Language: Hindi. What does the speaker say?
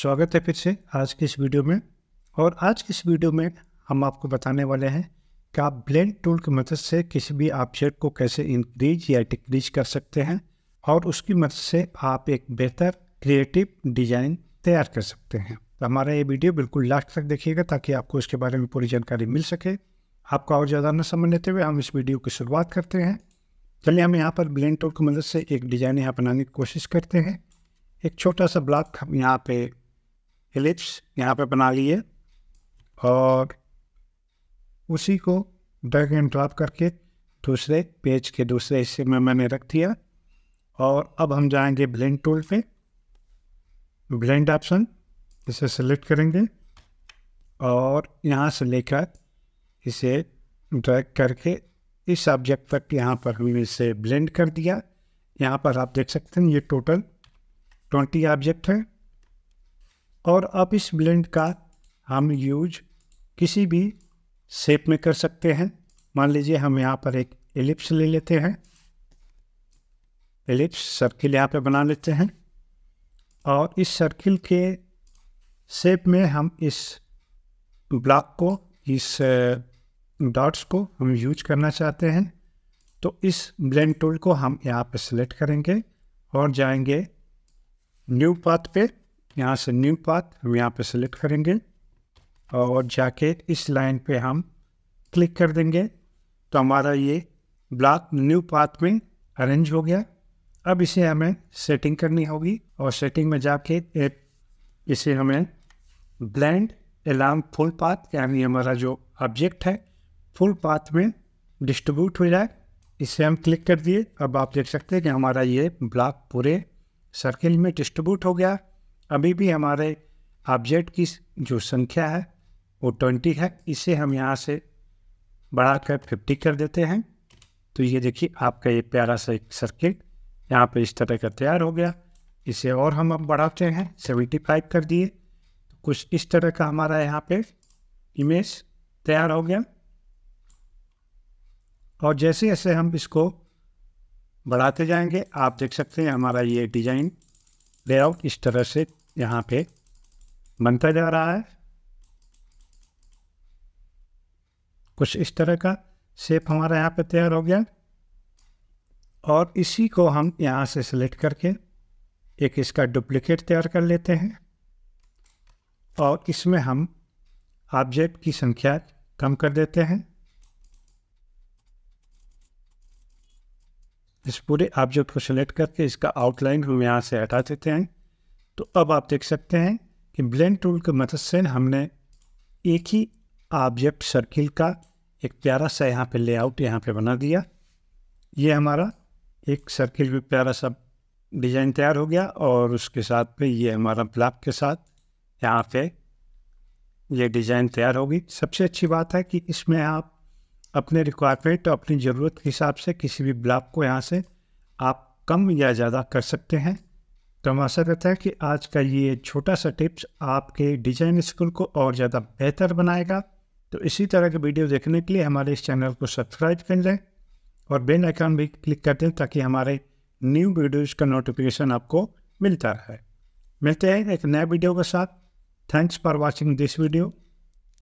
स्वागत है फिर से आज की इस वीडियो में और आज की इस वीडियो में हम आपको बताने वाले हैं कि आप ब्लेंड टूल की मदद से किसी भी ऑब्जेक्ट को कैसे इंक्रीज या डिक्रीज कर सकते हैं और उसकी मदद से आप एक बेहतर क्रिएटिव डिज़ाइन तैयार कर सकते हैं तो हमारा ये वीडियो बिल्कुल लास्ट तक देखिएगा ताकि आपको इसके बारे में पूरी जानकारी मिल सके आपको और ज़्यादा न समझ लेते हुए हम इस वीडियो की शुरुआत करते हैं चलिए हम यहाँ पर ब्लेंड टूल की मदद से एक डिज़ाइन यहाँ बनाने की कोशिश करते हैं एक छोटा सा ब्लॉक हम यहाँ पे एलिप्स यहाँ पे बना लिए और उसी को ड्रैग एंड ड्रॉप करके दूसरे पेज के दूसरे हिस्से में मैंने रख दिया और अब हम जाएंगे ब्लेंड टूल पे ब्लेंड ऑप्शन इसे सेलेक्ट करेंगे और यहाँ से लेकर इसे ड्रैग करके इस ऑब्जेक्ट तक यहाँ पर हमने इसे ब्लेंड कर दिया यहाँ पर आप देख सकते हैं ये टोटल ट्वेंटी ऑब्जेक्ट है और आप इस ब्लेंड का हम यूज किसी भी शेप में कर सकते हैं मान लीजिए हम यहाँ पर एक एलिप्स ले लेते हैं एलिप्स सर्किल यहाँ पे बना लेते हैं और इस सर्किल के शेप में हम इस ब्लॉक को इस डॉट्स को हम यूज करना चाहते हैं तो इस ब्लेंड टूल को हम यहाँ पे सेलेक्ट करेंगे और जाएंगे न्यू पाथ पे यहाँ से न्यू पाथ हम यहाँ पे सेलेक्ट करेंगे और जाके इस लाइन पे हम क्लिक कर देंगे तो हमारा ये ब्लॉक न्यू पाथ में अरेंज हो गया अब इसे हमें सेटिंग करनी होगी और सेटिंग में जाके एक इसे हमें ब्लेंड एलार्म फुल पाथ यानी हमारा जो ऑब्जेक्ट है फुल पाथ में डिस्ट्रीब्यूट हो जाए इसे हम क्लिक कर दिए अब आप देख सकते हैं कि हमारा ये ब्लॉक पूरे सर्किल में डिस्ट्रीब्यूट हो गया अभी भी हमारे ऑब्जेक्ट की जो संख्या है वो ट्वेंटी है इसे हम यहाँ से बढ़ा कर फिफ्टी कर देते हैं तो ये देखिए आपका ये प्यारा सा एक सर्किट यहाँ पे इस तरह का तैयार हो गया इसे और हम अब बढ़ाते हैं सेवेंटी फाइव कर दिए तो कुछ इस तरह का हमारा यहाँ पे इमेज तैयार हो गया और जैसे जैसे हम इसको बढ़ाते जाएंगे आप देख सकते हैं हमारा ये डिज़ाइन लेआउट इस तरह से यहाँ पे बनता जा रहा है कुछ इस तरह का शेप हमारा यहाँ पे तैयार हो गया और इसी को हम यहाँ से सिलेक्ट करके एक इसका डुप्लीकेट तैयार कर लेते हैं और इसमें हम ऑब्जेक्ट की संख्या कम कर देते हैं इस पूरे ऑब्जेक्ट को सिलेक्ट करके इसका आउटलाइन हम यहाँ से हटा देते हैं तो अब आप देख सकते हैं कि ब्लेंड टूल के मदद से हमने एक ही ऑब्जेक्ट सर्किल का एक प्यारा सा यहाँ पे लेआउट यहाँ पे बना दिया ये हमारा एक सर्किल भी प्यारा सा डिज़ाइन तैयार हो गया और उसके साथ में ये हमारा ब्लॉक के साथ यहाँ पे ये डिज़ाइन तैयार होगी सबसे अच्छी बात है कि इसमें आप अपने रिक्वायरमेंट और अपनी ज़रूरत के हिसाब से किसी भी ब्लॉक को यहाँ से आप कम या ज़्यादा कर सकते हैं तो हम आशा करते हैं कि आज का ये छोटा सा टिप्स आपके डिजाइन स्किल को और ज़्यादा बेहतर बनाएगा तो इसी तरह के वीडियो देखने के लिए हमारे इस चैनल को सब्सक्राइब कर लें और बेल आइकन भी क्लिक कर दें ताकि हमारे न्यू वीडियोज़ का नोटिफिकेशन आपको मिलता रहे मिलते हैं एक नए वीडियो के साथ thanks for watching this video